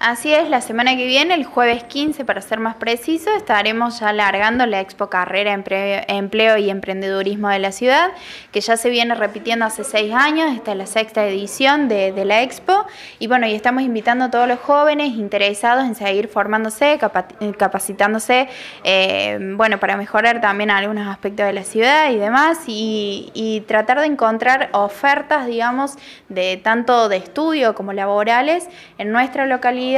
Así es, la semana que viene, el jueves 15 para ser más preciso, estaremos ya alargando la Expo Carrera Empleo y Emprendedurismo de la ciudad, que ya se viene repitiendo hace seis años, esta es la sexta edición de, la Expo, y bueno, y estamos invitando a todos los jóvenes interesados en seguir formándose, capacitándose, eh, bueno, para mejorar también algunos aspectos de la ciudad y demás, y, y tratar de encontrar ofertas, digamos, de tanto de estudio como laborales en nuestra localidad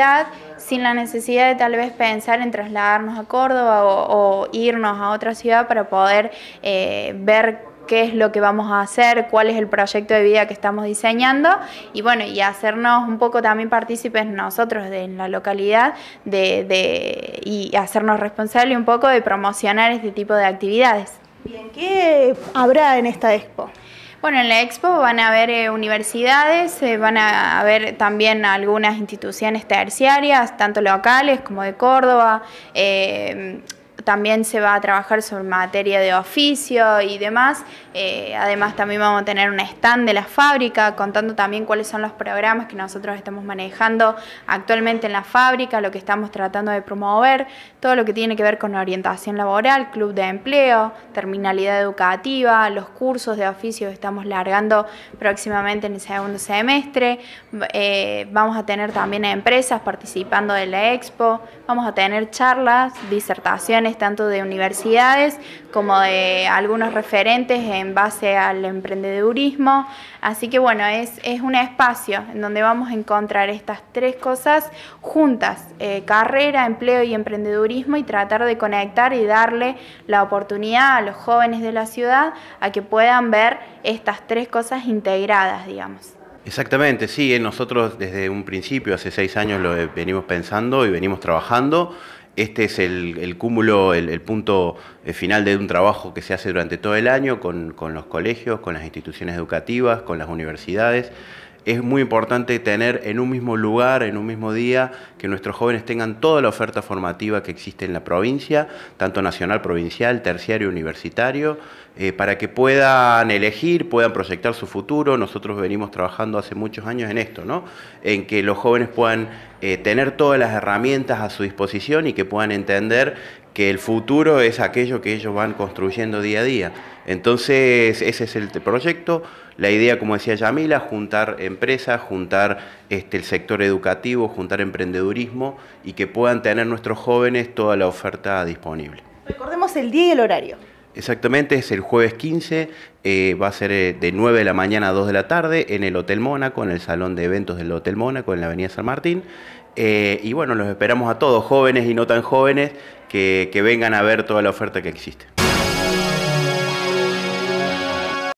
sin la necesidad de tal vez pensar en trasladarnos a Córdoba o, irnos a otra ciudad para poder eh, ver qué es lo que vamos a hacer, cuál es el proyecto de vida que estamos diseñando y bueno, y hacernos un poco también partícipes nosotros en la localidad y hacernos responsables un poco de promocionar este tipo de actividades. ¿qué habrá en esta expo? Bueno, en la expo van a haber eh, universidades, eh, van a haber también algunas instituciones terciarias, tanto locales como de Córdoba. Eh, también se va a trabajar sobre materia de oficio y demás. Eh, además también vamos a tener un stand de la fábrica contando también cuáles son los programas que nosotros estamos manejando actualmente en la fábrica, lo que estamos tratando de promover, todo lo que tiene que ver con orientación laboral, club de empleo, terminalidad educativa, los cursos de oficio que estamos largando próximamente en el segundo semestre. Eh, vamos a tener también empresas participando de la expo, vamos a tener charlas, disertaciones tanto de universidades como de algunos referentes en base al emprendedurismo. Así que bueno, es, es un espacio en donde vamos a encontrar estas tres cosas juntas, eh, carrera, empleo y emprendedurismo y tratar de conectar y darle la oportunidad a los jóvenes de la ciudad a que puedan ver estas tres cosas integradas, digamos. Exactamente, sí, eh, nosotros desde un principio, hace seis años, lo venimos pensando y venimos trabajando este es el, cúmulo, el, punto eh, final de un trabajo que se hace durante todo el año con los colegios, con las instituciones educativas, con las universidades es muy importante tener en un mismo lugar, en un mismo día, que nuestros jóvenes tengan toda la oferta formativa que existe en la provincia, tanto nacional, provincial, terciario, universitario, eh, para que puedan elegir, puedan proyectar su futuro. Nosotros venimos trabajando hace muchos años en esto, ¿no? En que los jóvenes puedan eh, tener todas las herramientas a su disposición y que puedan entender que el futuro es aquello que ellos van construyendo día a día. Entonces, ese es el proyecto. La idea, como decía Yamila, juntar empresas, juntar este, el sector educativo, juntar emprendedurismo y que puedan tener nuestros jóvenes toda la oferta disponible. Recordemos el día y el horario. Exactamente, es el jueves 15, eh, va a ser eh, de 9 de la mañana a 2 de la tarde en el Hotel Mónaco, en el Salón de Eventos del Hotel Mónaco, en la Avenida San Martín. Eh, y bueno, los esperamos a todos, jóvenes y no tan jóvenes, que vengan a ver toda la oferta que existe.